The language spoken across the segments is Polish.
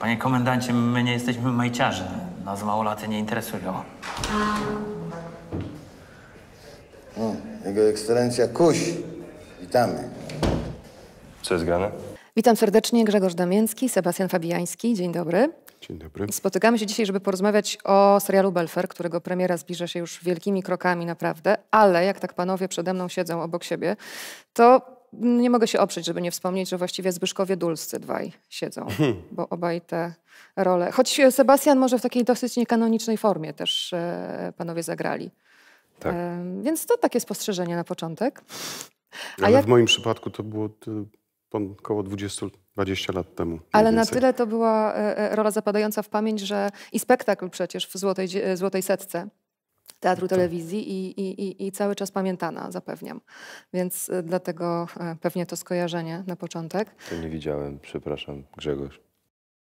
Panie komendancie, my nie jesteśmy majciarzy. Nas małolaty nie interesują. O, mm, Jego ekscelencja Kuś. Witamy. Co jest grane? Witam serdecznie, Grzegorz Damięcki, Sebastian Fabiański. Dzień dobry. Dzień dobry. Spotykamy się dzisiaj, żeby porozmawiać o serialu Belfer, którego premiera zbliża się już wielkimi krokami naprawdę, ale jak tak panowie przede mną siedzą obok siebie, to nie mogę się oprzeć, żeby nie wspomnieć, że właściwie Zbyszkowie Dulscy dwaj siedzą, mhm. bo obaj te role. Choć e, Sebastian może w takiej dosyć niekanonicznej formie też e, panowie zagrali. Tak. więc to takie spostrzeżenie na początek. A Ale jak... w moim przypadku to było około 20, 20 lat temu. Ale na tyle to była e, rola zapadająca w pamięć, że i spektakl przecież w Złotej, Złotej Setce teatru, tak. telewizji i, i, i, cały czas pamiętana, zapewniam. Więc e, dlatego e, pewnie to skojarzenie na początek. To nie widziałem, przepraszam, Grzegorz.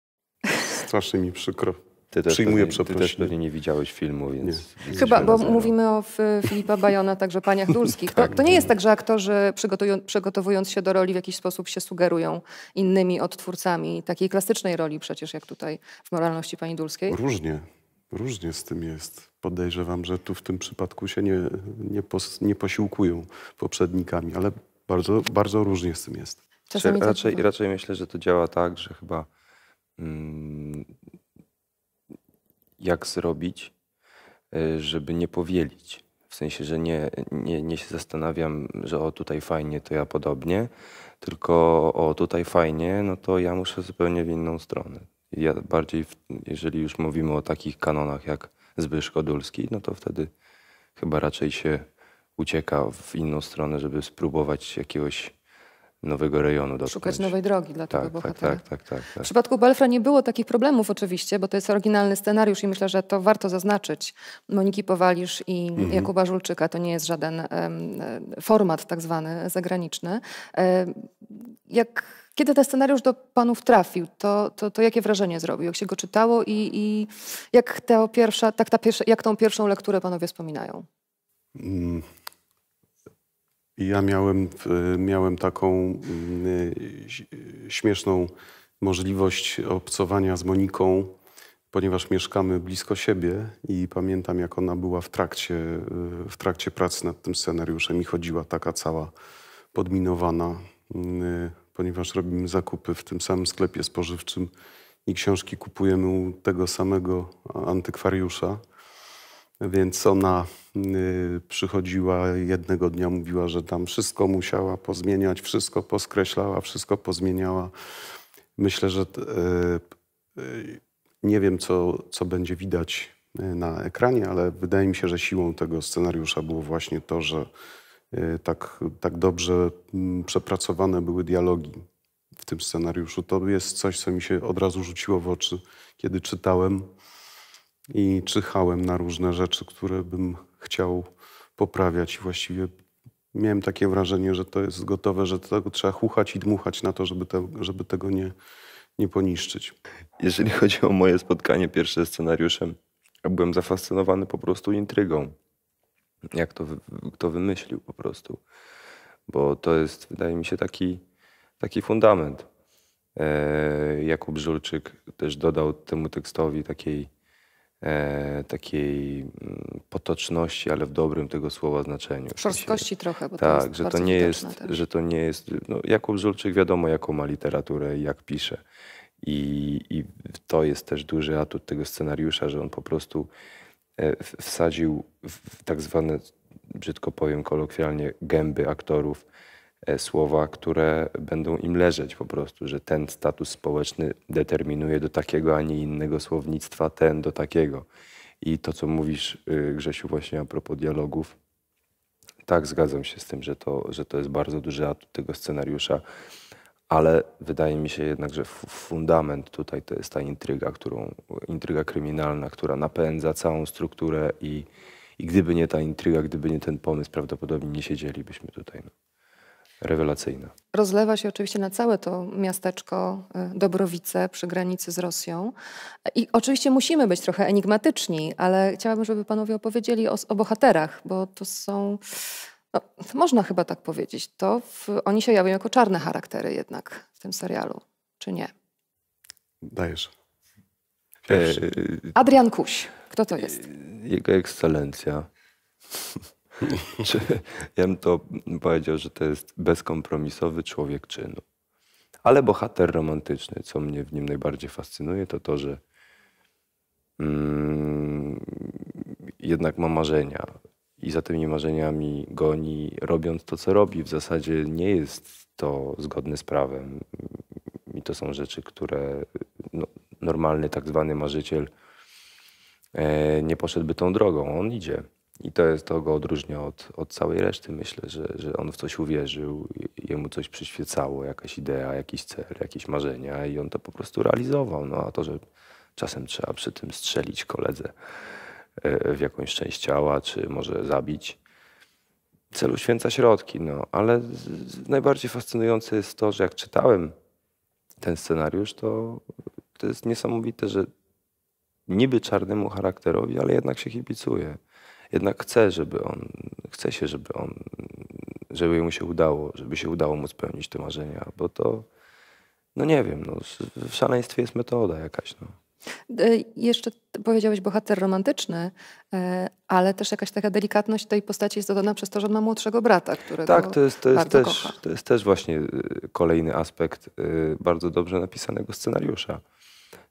Strasznie mi przykro. Ty też, Przyjmuję pewnie, ty też pewnie nie widziałeś filmu, więc... Nie. Chyba, bo mówimy o Filipa Bajona, także paniach dulskich. Tak, to, to nie tak. jest tak, że aktorzy przygotowując się do roli w jakiś sposób się sugerują innymi odtwórcami takiej klasycznej roli przecież, jak tutaj w Moralności Pani Dulskiej. Różnie, różnie z tym jest podejrzewam, że tu w tym przypadku się nie, nie, pos, nie posiłkują poprzednikami, ale bardzo, bardzo różnie z tym jest. raczej, to... raczej myślę, że to działa tak, że chyba mm, jak zrobić, y, żeby nie powielić. W sensie, że nie, nie, nie się zastanawiam, że o tutaj fajnie, to ja podobnie, tylko o tutaj fajnie, no to ja muszę zupełnie w inną stronę. Ja bardziej, jeżeli już mówimy o takich kanonach jak Zbyszko Dulski, no to wtedy chyba raczej się ucieka w inną stronę, żeby spróbować jakiegoś nowego rejonu dotknąć. Szukać nowej drogi dla tak, tego tak, bohatera. Tak, tak, tak, tak, tak. W przypadku Belfra nie było takich problemów oczywiście, bo to jest oryginalny scenariusz i myślę, że to warto zaznaczyć. Moniki Powalisz i mhm. Jakuba Żulczyka to nie jest żaden um, format tak zwany zagraniczny. Um, jak kiedy ten scenariusz do panów trafił, to, to, to jakie wrażenie zrobił? Jak się go czytało i, i jak, ta pierwsza, tak ta pierwsza, jak tą pierwszą lekturę panowie wspominają? Mm. Ja miałem, e, miałem taką mm, e, śmieszną możliwość obcowania z Moniką, ponieważ mieszkamy blisko siebie i pamiętam, jak ona była w trakcie, e, w trakcie pracy nad tym scenariuszem i chodziła taka cała podminowana mm, ponieważ robimy zakupy w tym samym sklepie spożywczym i książki kupujemy u tego samego antykwariusza. Więc ona y, przychodziła jednego dnia, mówiła, że tam wszystko musiała pozmieniać, wszystko poskreślała, wszystko pozmieniała. Myślę, że y, y, nie wiem, co, co będzie widać y, na ekranie, ale wydaje mi się, że siłą tego scenariusza było właśnie to, że Y, tak, tak dobrze mm, przepracowane były dialogi w tym scenariuszu. To jest coś, co mi się od razu rzuciło w oczy, kiedy czytałem i czyhałem na różne rzeczy, które bym chciał poprawiać. I właściwie miałem takie wrażenie, że to jest gotowe, że tego trzeba chuchać i dmuchać na to, żeby, te, żeby tego nie, nie poniszczyć. Jeżeli chodzi o moje spotkanie pierwsze z scenariuszem, byłem zafascynowany po prostu intrygą jak to kto wymyślił po prostu. Bo to jest, wydaje mi się, taki, taki fundament. E, Jakub Żulczyk też dodał temu tekstowi takiej, e, takiej mm, potoczności, ale w dobrym tego słowa znaczeniu. Szorstkości trochę, bo tak, to jest że to nie jest, też. że to nie jest. No, Jakub Żulczyk wiadomo, jaką ma literaturę i jak pisze. I, I to jest też duży atut tego scenariusza, że on po prostu E, wsadził w tak zwane, brzydko powiem kolokwialnie, gęby aktorów e, słowa, które będą im leżeć po prostu, że ten status społeczny determinuje do takiego, a nie innego słownictwa, ten do takiego. I to, co mówisz, y, Grzesiu, właśnie a propos dialogów, tak, zgadzam się z tym, że to, że to jest bardzo duży atut tego scenariusza ale wydaje mi się jednak, że fundament tutaj to jest ta intryga, którą, intryga kryminalna, która napędza całą strukturę i, i gdyby nie ta intryga, gdyby nie ten pomysł, prawdopodobnie nie siedzielibyśmy tutaj. No. Rewelacyjna. Rozlewa się oczywiście na całe to miasteczko y, Dobrowice przy granicy z Rosją. I oczywiście musimy być trochę enigmatyczni, ale chciałabym, żeby panowie opowiedzieli o, o bohaterach, bo to są no, można chyba tak powiedzieć. To w, oni się jawią jako czarne charaktery jednak w tym serialu, czy nie? Dajesz. E, Pierwszy. Adrian Kuś. Kto to jest? E, jego ekscelencja. ja bym to powiedział, że to jest bezkompromisowy człowiek czynu. Ale bohater romantyczny, co mnie w nim najbardziej fascynuje, to to, że mm, jednak ma marzenia, i za tymi marzeniami goni, robiąc to, co robi. W zasadzie nie jest to zgodne z prawem. I to są rzeczy, które no, normalny tak zwany marzyciel e, nie poszedłby tą drogą. On idzie. I to jest to go odróżnia od, od całej reszty. Myślę, że, że on w coś uwierzył, jemu coś przyświecało, jakaś idea, jakiś cel, jakieś marzenia i on to po prostu realizował. No a to, że czasem trzeba przy tym strzelić koledze, w jakąś część ciała, czy może zabić. Celu święca środki, no, ale najbardziej fascynujące jest to, że jak czytałem ten scenariusz, to to jest niesamowite, że niby czarnemu charakterowi, ale jednak się kibicuje. Jednak chce, żeby on, chce się, żeby on, żeby mu się udało, żeby się udało mu spełnić te marzenia, bo to, no nie wiem, no, w szaleństwie jest metoda jakaś. No. E, jeszcze powiedziałeś bohater romantyczny, e, ale też jakaś taka delikatność tej postaci jest dodana przez to, że on ma młodszego brata, którego Tak, to jest, to jest, też, kocha. to jest też właśnie y, kolejny aspekt y, bardzo dobrze napisanego scenariusza,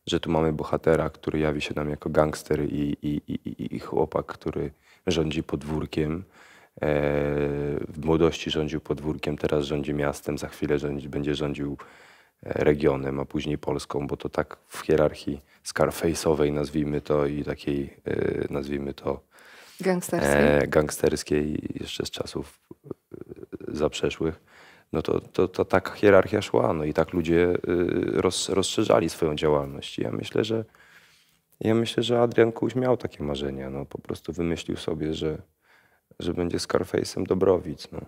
że tu mamy bohatera, który jawi się nam jako gangster i, i, i, i chłopak, który rządzi podwórkiem. E, w młodości rządził podwórkiem, teraz rządzi miastem, za chwilę rządzi, będzie rządził regionem, a później Polską, bo to tak w hierarchii scarface'owej nazwijmy to i takiej e, nazwijmy to gangsterskiej, e, gangsterskiej jeszcze z czasów e, zaprzeszłych, no to, to, to tak hierarchia szła no i tak ludzie roz, rozszerzali swoją działalność. I ja myślę, że ja myślę, że Adrian Kuś miał takie marzenia. No, po prostu wymyślił sobie, że, że będzie Scarface'em Dobrowic. No.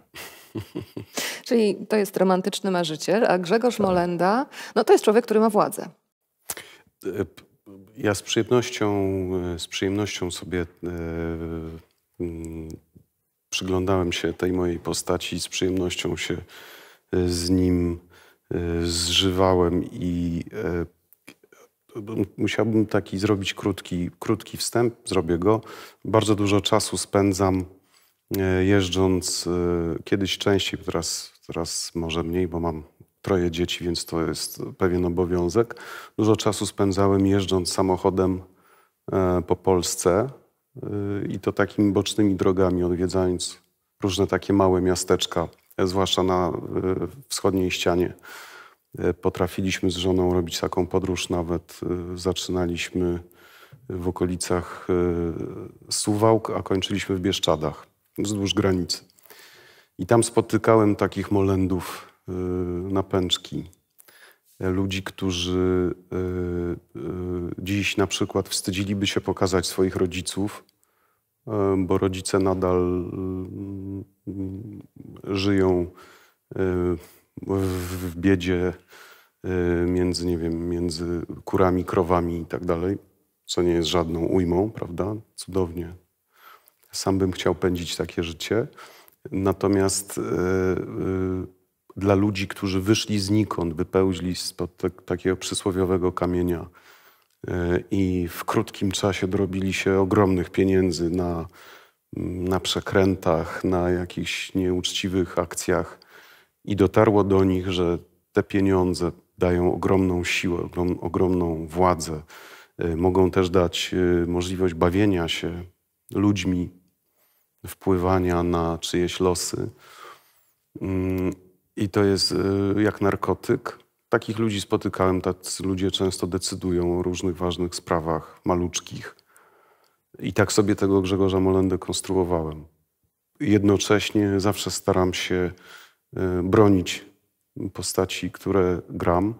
Czyli to jest romantyczny marzyciel, a Grzegorz tak. Molenda, no to jest człowiek, który ma władzę. E, ja z przyjemnością, e, z przyjemnością sobie e, przyglądałem się tej mojej postaci i z przyjemnością się z nim zżywałem i musiałbym taki zrobić krótki, krótki wstęp, zrobię go. Bardzo dużo czasu spędzam E, jeżdżąc e, kiedyś częściej, teraz, teraz może mniej, bo mam troje dzieci, więc to jest pewien obowiązek. Dużo czasu spędzałem jeżdżąc samochodem e, po Polsce i to takimi bocznymi drogami, odwiedzając różne takie małe miasteczka, zwłaszcza na wschodniej ścianie. Potrafiliśmy z żoną robić taką podróż, nawet zaczynaliśmy w okolicach Suwałk, a kończyliśmy w Bieszczadach wzdłuż granicy. I tam spotykałem takich molendów y, na pęczki. E, ludzi, którzy y, y, dziś na przykład wstydziliby się pokazać swoich rodziców, e, bo rodzice nadal mm, żyją e, w biedzie między, nie wiem, między kurami, krowami i tak dalej, co nie jest żadną ujmą, prawda? Cudownie sam bym chciał pędzić takie życie. Natomiast e, e, dla ludzi, którzy wyszli znikąd, wypełzli spod te, takiego przysłowiowego kamienia e, i w krótkim czasie dorobili się ogromnych pieniędzy na, mm, na przekrętach, na jakichś nieuczciwych akcjach i dotarło do nich, że te pieniądze dają ogromną siłę, ogromną władzę. Mogą też dać możliwość bawienia się ludźmi, wpływania na czyjeś losy. Mm, I to jest y, jak narkotyk. Takich ludzi spotykałem, tacy ludzie często decydują o różnych ważnych sprawach maluczkich. I tak sobie tego Grzegorza Molendę konstruowałem. Jednocześnie zawsze staram się y, bronić postaci, które gram.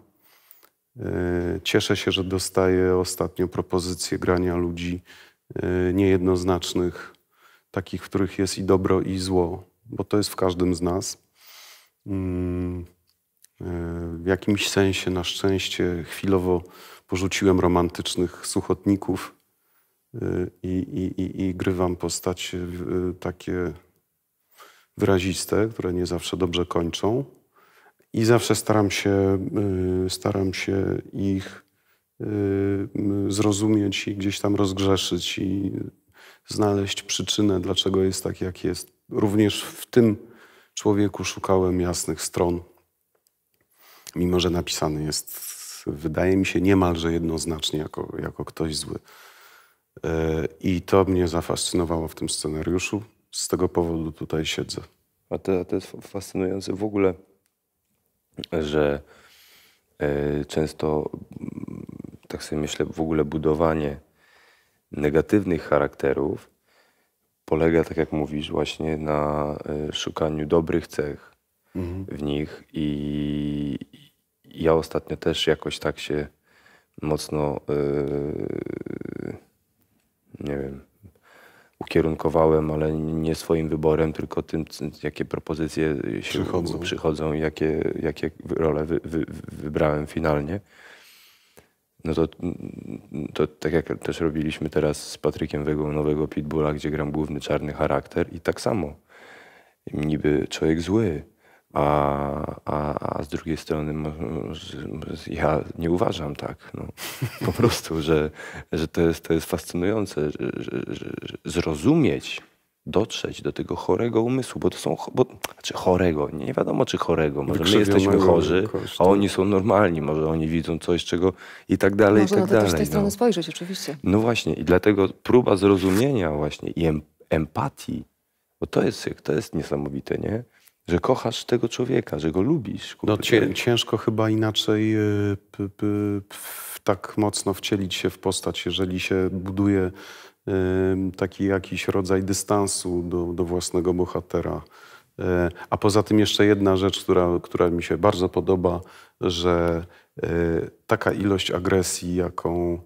Y, cieszę się, że dostaję ostatnio propozycje grania ludzi niejednoznacznych, takich, w których jest i dobro, i zło, bo to jest w każdym z nas. Mm, e, w jakimś sensie, na szczęście, chwilowo porzuciłem romantycznych suchotników e, i, i, i, i grywam postacie e, takie wyraziste, które nie zawsze dobrze kończą. I zawsze staram się, staram się ich zrozumieć i gdzieś tam rozgrzeszyć i znaleźć przyczynę, dlaczego jest tak, jak jest. Również w tym człowieku szukałem jasnych stron, mimo że napisany jest, wydaje mi się, niemalże jednoznacznie jako, jako ktoś zły. E, I to mnie zafascynowało w tym scenariuszu. Z tego powodu tutaj siedzę. A to, a to jest fascynujące w ogóle, że e, często, tak sobie myślę, w ogóle budowanie negatywnych charakterów polega, tak jak mówisz, właśnie na e, szukaniu dobrych cech mhm. w nich. I ja ostatnio też jakoś tak się mocno, e, nie wiem, ukierunkowałem, ale nie swoim wyborem, tylko tym, jakie propozycje się przychodzą, przychodzą jakie, jakie role wy, wy, wybrałem finalnie no to, to tak jak też robiliśmy teraz z Patrykiem Wegą nowego Pitbulla, gdzie gram główny czarny charakter i tak samo. Niby człowiek zły, a, a, a z drugiej strony ja nie uważam tak. No, po prostu, że, że to, jest, to jest fascynujące, że, że, że zrozumieć dotrzeć do tego chorego umysłu, bo to są, bo, znaczy chorego, nie, nie wiadomo czy chorego, może my jesteśmy chorzy, a tak. oni są normalni, może oni widzą coś, czego i tak dalej, i tak dalej. Można z tej no. strony no. spojrzeć oczywiście. No właśnie i dlatego próba zrozumienia właśnie i em, empatii, bo to jest, to jest niesamowite, nie? Że kochasz tego człowieka, że go lubisz. No cię, ciężko chyba inaczej y, p, p, p, tak mocno wcielić się w postać, jeżeli się buduje taki jakiś rodzaj dystansu do, do własnego bohatera. Yy, a poza tym jeszcze jedna rzecz, która, która mi się bardzo podoba, że yy, taka ilość agresji, jaką,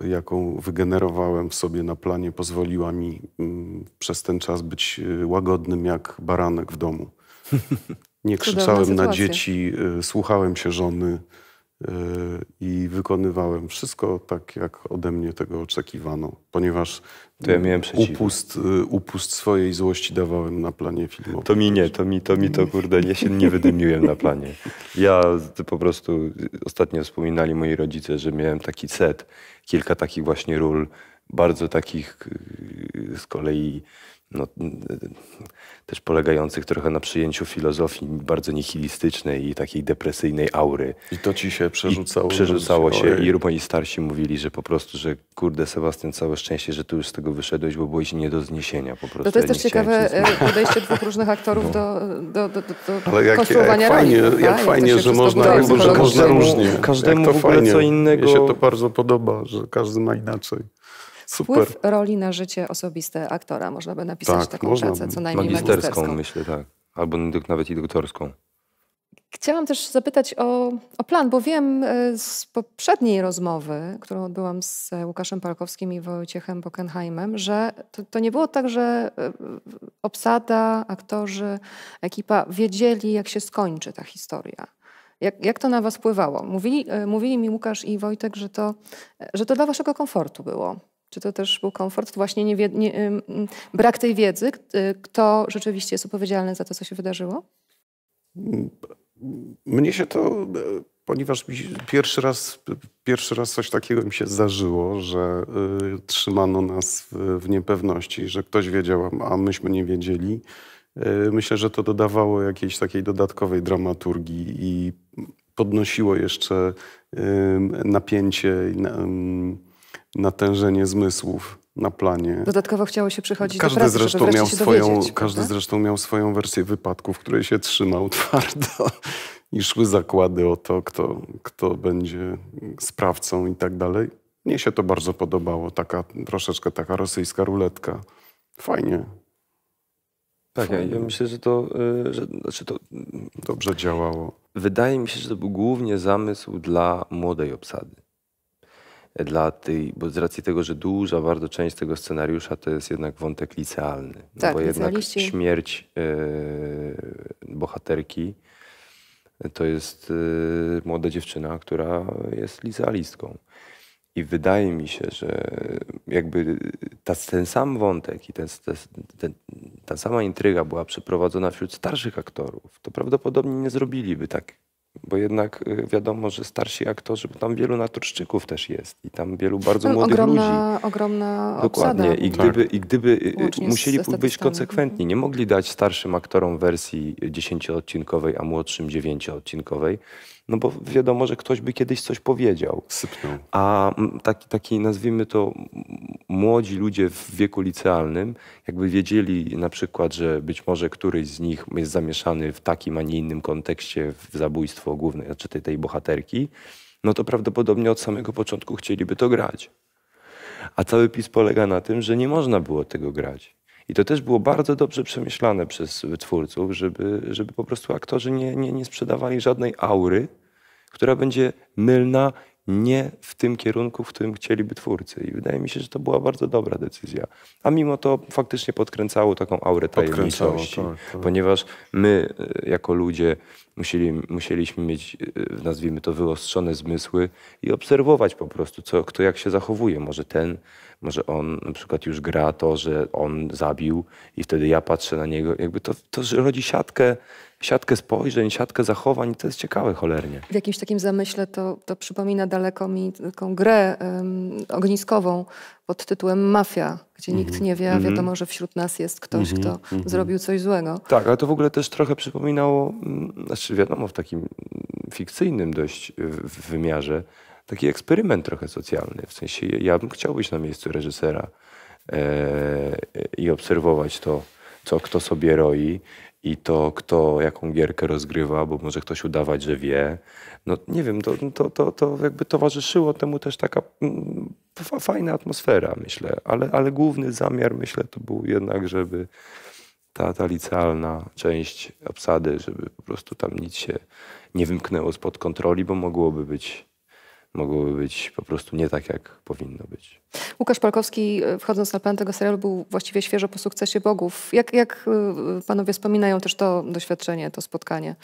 yy, jaką wygenerowałem w sobie na planie, pozwoliła mi mm, przez ten czas być łagodnym jak baranek w domu. Nie krzyczałem na dzieci, słuchałem się żony. Y, i wykonywałem wszystko tak, jak ode mnie tego oczekiwano, ponieważ to ja miałem upust, y, upust swojej złości dawałem na planie filmowym. To mi nie, to mi to, mi to kurde, ja się nie wydymiłem na planie. Ja po prostu, ostatnio wspominali moi rodzice, że miałem taki set, kilka takich właśnie ról, bardzo takich y, z kolei no, też polegających trochę na przyjęciu filozofii bardzo nihilistycznej i takiej depresyjnej aury. I to ci się przerzucało? I przerzucało się i równie starsi mówili, że po prostu, że kurde Sebastian, całe szczęście, że tu już z tego wyszedłeś, bo byłeś nie do zniesienia po prostu. No to jest też ciekawe e, podejście dwóch różnych aktorów no. do, do, do, do, Ale jak, konstruowania jak fajnie, Jak tak, fajnie, tak że można, że można różnie. Każdemu w ogóle fajnie. co innego. Mnie się to bardzo podoba, że każdy ma inaczej. Super. Wpływ roli na życie osobiste aktora. Można by napisać tak, taką można. pracę, co najmniej magisterską. magisterską. myślę, tak. Albo nawet i doktorską. Chciałam też zapytać o, o, plan, bo wiem e, z poprzedniej rozmowy, którą odbyłam z Łukaszem Parkowskim i Wojciechem Bockenheimem, że to, to, nie było tak, że e, obsada, aktorzy, ekipa wiedzieli, jak się skończy ta historia. Jak, jak to na was wpływało? Mówili, e, mówili mi Łukasz i Wojtek, że to, że to dla waszego komfortu było, czy to też był komfort? Właśnie nie, nie, brak tej wiedzy, y, kto rzeczywiście jest odpowiedzialny za to, co się wydarzyło? Mnie się to, e, ponieważ pierwszy raz, pierwszy raz coś takiego mi się zdarzyło, że y, trzymano nas w, w, niepewności, że ktoś wiedział, a myśmy nie wiedzieli. Y, myślę, że to dodawało jakiejś takiej dodatkowej dramaturgii i podnosiło jeszcze y, napięcie. Y, natężenie zmysłów na planie. Dodatkowo chciało się przychodzić każdy do pracy, zresztą miał swoją, Każdy prawda? zresztą miał swoją wersję wypadku, w której się trzymał twardo i szły zakłady o to, kto, kto będzie sprawcą i tak dalej. Mnie się to bardzo podobało, taka troszeczkę taka rosyjska ruletka. Fajnie. Tak, Fajnie. ja myślę, że to, y, że, znaczy to... Dobrze działało. Wydaje mi się, że to był głównie zamysł dla młodej obsady dla tej, bo z racji tego, że duża bardzo część tego scenariusza to jest jednak wątek licealny. No tak, bo jednak śmierć yy, bohaterki to jest yy, młoda dziewczyna, która jest licealistką. I wydaje mi się, że jakby ta, ten sam wątek i ten, ten, ta sama intryga była przeprowadzona wśród starszych aktorów, to prawdopodobnie nie zrobiliby tak bo jednak y, wiadomo, że starsi aktorzy, bo tam wielu naturszczyków też jest i tam wielu bardzo młodych ogromna, ludzi. Ogromna Dokładnie. I gdyby, tak. i gdyby y, y, musieli być konsekwentni, nie mogli dać starszym aktorom wersji dziesięcioodcinkowej, a młodszym dziewięcioodcinkowej. odcinkowej no bo wiadomo, że ktoś by kiedyś coś powiedział. Sypnął. A taki, taki, nazwijmy to, młodzi ludzie w wieku licealnym, jakby wiedzieli na przykład, że być może któryś z nich jest zamieszany w takim, a nie innym kontekście w zabójstwo głównej, czy znaczy tej, tej bohaterki, no to prawdopodobnie od samego początku chcieliby to grać. A cały PiS polega na tym, że nie można było tego grać. I to też było bardzo dobrze przemyślane przez twórców, żeby, żeby po prostu aktorzy nie, nie, nie sprzedawali żadnej aury, która będzie mylna nie w tym kierunku, w którym chcieliby twórcy. I wydaje mi się, że to była bardzo dobra decyzja. A mimo to faktycznie podkręcało taką aurę tajemniczości. Tak, tak. Ponieważ my, e, jako ludzie, musieli, musieliśmy mieć, e, nazwijmy to, wyostrzone zmysły i obserwować po prostu, co, kto jak się zachowuje. Może ten że on na przykład już gra to, że on zabił i wtedy ja patrzę na niego. Jakby to, to że rodzi siatkę, siatkę spojrzeń, siatkę zachowań. To jest ciekawe cholernie. W jakimś takim zamyśle to, to przypomina daleko mi taką grę ogniskową pod tytułem Mafia, gdzie mm -hmm. nikt mhm. nie wie, a mhm. wiadomo, że wśród nas jest ktoś, mm -hmm. kto mm -hmm. zrobił coś złego. Tak, ale to w ogóle też trochę przypominało, mm, znaczy wiadomo, w takim fikcyjnym dość wymiarze, taki eksperyment trochę socjalny. W sensie ja bym chciał być na miejscu reżysera e, e, i obserwować to, co kto sobie roi i to, kto jaką gierkę rozgrywa, bo może ktoś udawać, że wie. No nie wiem, to, to, to, to jakby towarzyszyło temu też taka mm, fajna atmosfera, myślę. Ale, ale główny zamiar, myślę, to był jednak, żeby ta, ta licealna część obsady, żeby po prostu tam nic się nie wymknęło spod kontroli, bo mogłoby być Mogłoby być po prostu nie tak, jak powinno być. Łukasz Palkowski, e, wchodząc na plan tego serialu, był właściwie świeżo po sukcesie Bogów. Jak, jak e, panowie wspominają też to doświadczenie, to spotkanie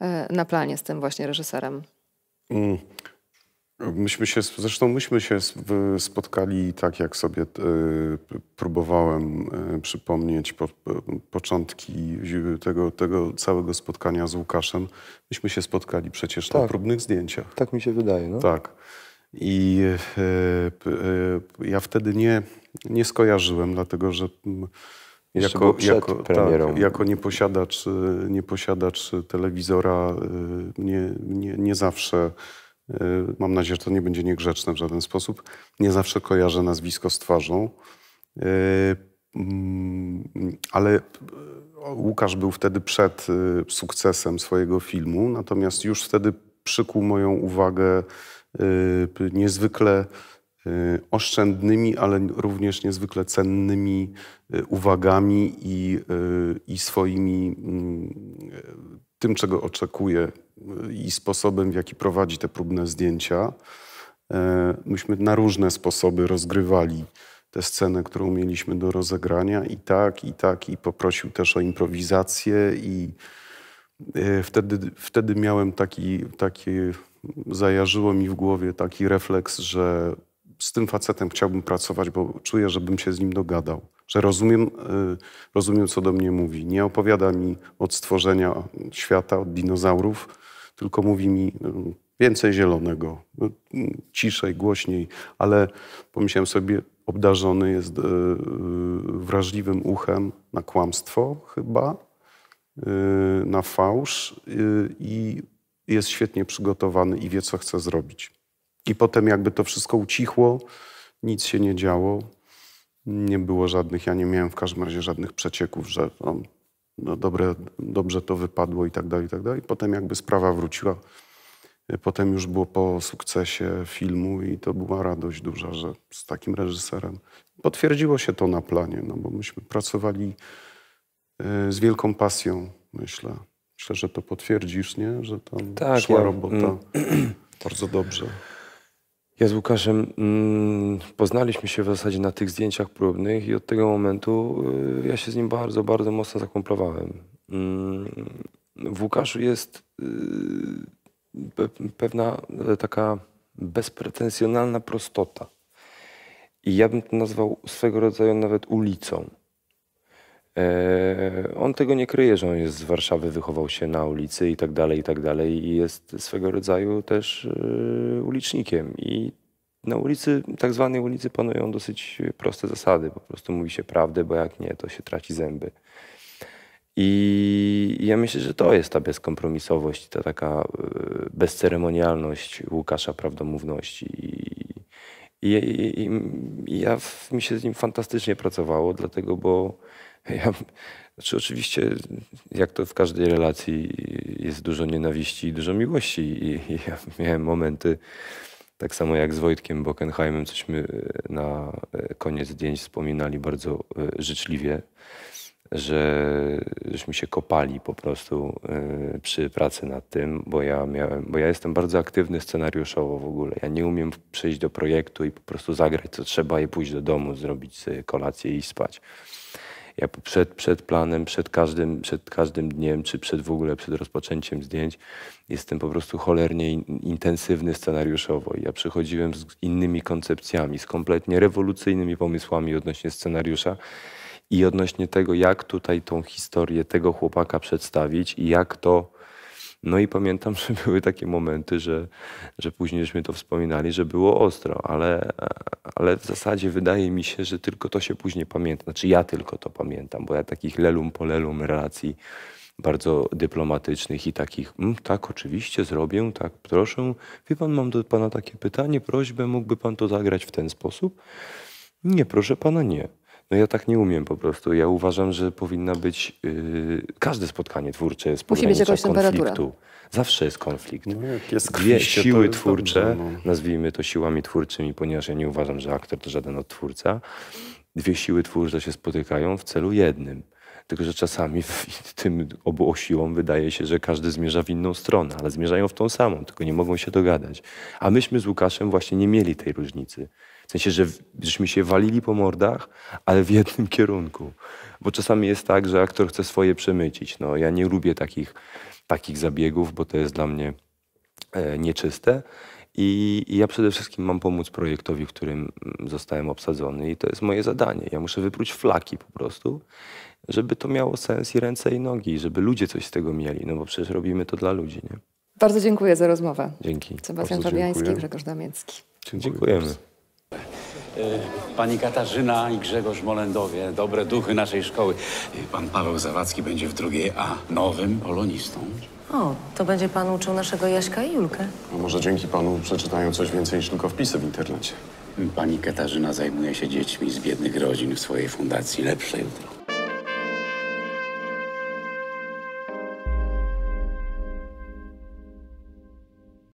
e, na planie z tym właśnie reżyserem? Mm. Myśmy się, zresztą myśmy się spotkali tak, jak sobie e, próbowałem e, przypomnieć po, początki tego, tego całego spotkania z Łukaszem. Myśmy się spotkali przecież tak. na próbnych zdjęciach. Tak mi się wydaje. No. Tak. I e, ja wtedy nie, nie skojarzyłem, dlatego że jako, jako, tak, jako nieposiadacz, nieposiadacz telewizora nie, nie, nie zawsze Y, mam nadzieję, że to nie będzie niegrzeczne w żaden sposób, nie zawsze kojarzę nazwisko z twarzą, y, mm, ale y, Łukasz był wtedy przed sukcesem swojego filmu, natomiast już wtedy przykuł moją uwagę niezwykle oszczędnymi, ale również niezwykle cennymi uwagami i, i swoimi mm, tym, czego oczekuje y, i sposobem, w jaki prowadzi te próbne zdjęcia. E, myśmy na różne sposoby rozgrywali tę scenę, którą mieliśmy do rozegrania i tak, i tak, i poprosił też o improwizację i e, wtedy, wtedy miałem taki, taki, zajarzyło mi w głowie taki refleks, że z tym facetem chciałbym pracować, bo czuję, żebym się z nim dogadał że rozumiem, y, rozumiem, co do mnie mówi. Nie opowiada mi od stworzenia świata, od dinozaurów, tylko mówi mi no, więcej zielonego, no, ciszej, głośniej, ale pomyślałem sobie, obdarzony jest y, y, wrażliwym uchem na kłamstwo chyba, na fałsz i jest świetnie przygotowany i wie, co chce zrobić. I potem jakby to wszystko ucichło, nic się nie działo, nie było żadnych, ja nie miałem w każdym razie żadnych przecieków, że no, no dobre, dobrze to wypadło i tak dalej, i tak dalej. Potem jakby sprawa wróciła. Potem już było po sukcesie filmu i to była radość duża, że z takim reżyserem. Potwierdziło się to na planie, no bo myśmy pracowali y, z wielką pasją, myślę. Myślę, że to potwierdzisz, nie? Że tam tak, szła ja... robota mm. bardzo dobrze. Ja z Łukaszem mm, poznaliśmy się w zasadzie na tych zdjęciach próbnych i od tego momentu y, ja się z nim bardzo, bardzo mocno zakomplowałem. Y, mm, w Łukaszu jest y, pe, pewna e, taka bezpretensjonalna prostota. I ja bym to nazwał swego rodzaju nawet ulicą. E, on tego nie kryje, że on jest z Warszawy, wychował się na ulicy i tak dalej, i tak dalej. I jest swego rodzaju też e, ulicznikiem. I na ulicy, tak zwanej ulicy, panują dosyć proste zasady. Po prostu mówi się prawdę, bo jak nie, to się traci zęby. I ja myślę, że to jest ta bezkompromisowość, ta taka e, bezceremonialność Łukasza prawdomówności. I, i, i, i ja mi się z nim fantastycznie pracowało, dlatego, bo Ja, znaczy oczywiście, jak to w każdej relacji, jest dużo nienawiści i dużo miłości. I, i ja miałem momenty, tak samo jak z Wojtkiem Bockenheimem, cośmy e, na e, koniec zdjęć wspominali bardzo e, życzliwie, że żeśmy się kopali po prostu przy pracy nad tym, bo ja miałem, bo ja jestem bardzo aktywny scenariuszowo w ogóle. Ja nie umiem przejść do projektu i po prostu zagrać co trzeba i pójść do domu, zrobić kolację i spać ja przed, przed planem, przed każdym, przed każdym dniem, czy przed w ogóle, przed rozpoczęciem zdjęć, jestem po prostu cholernie intensywny scenariuszowo. Ja przychodziłem z innymi koncepcjami, z kompletnie rewolucyjnymi pomysłami odnośnie scenariusza i odnośnie tego, jak tutaj tą historię tego chłopaka przedstawić i jak to no i pamiętam, że były takie momenty, że, że później żeśmy to wspominali, że było ostro, ale, ale w zasadzie wydaje mi się, że tylko to się później pamięta. Znaczy ja tylko to pamiętam, bo ja takich lelum po lelum relacji bardzo dyplomatycznych i takich, mm, tak, oczywiście, zrobię, tak, proszę. Wie pan, mam do pana takie pytanie, prośbę, mógłby pan to zagrać w ten sposób? Nie, proszę pana, nie. No ja tak nie umiem po prostu. Ja uważam, że powinna być yy, każde spotkanie twórcze jest Musi być konfliktu. Zawsze jest konflikt. No jest Dwie siły jest twórcze, dobrze, no, no. nazwijmy to siłami twórczymi, ponieważ ja nie uważam, że aktor to żaden odtwórca. Dwie siły twórcze się spotykają w celu jednym. Tylko, że czasami w tym obu osiłom wydaje się, że każdy zmierza w inną stronę, ale zmierzają w tą samą, tylko nie mogą się dogadać. A myśmy z Łukaszem właśnie nie mieli tej różnicy. W sensie, że żeśmy się walili po mordach, ale w jednym kierunku. Bo czasami jest tak, że aktor chce swoje przemycić. No, ja nie lubię takich, takich zabiegów, bo to jest dla mnie e, nieczyste. I, I, ja przede wszystkim mam pomóc projektowi, w którym mm, zostałem obsadzony, i to jest moje zadanie. Ja muszę wypróć flaki po prostu, żeby to miało sens i ręce i nogi, żeby ludzie coś z tego mieli, no bo przecież robimy to dla ludzi, nie? Bardzo dziękuję za rozmowę. Dzięki. Sebastian Fabiański, Grzegorz Damiecki. Dziękujemy. E, pani Katarzyna i Grzegorz Molendowie, dobre duchy naszej szkoły. E, pan Paweł Zawadzki będzie w drugiej A nowym polonistą. O, to będzie pan uczył naszego Jaśka i Julkę. A może dzięki panu przeczytają coś więcej niż tylko wpisy w internecie. Pani Katarzyna zajmuje się dziećmi z biednych rodzin w swojej fundacji Lepsze Jutro.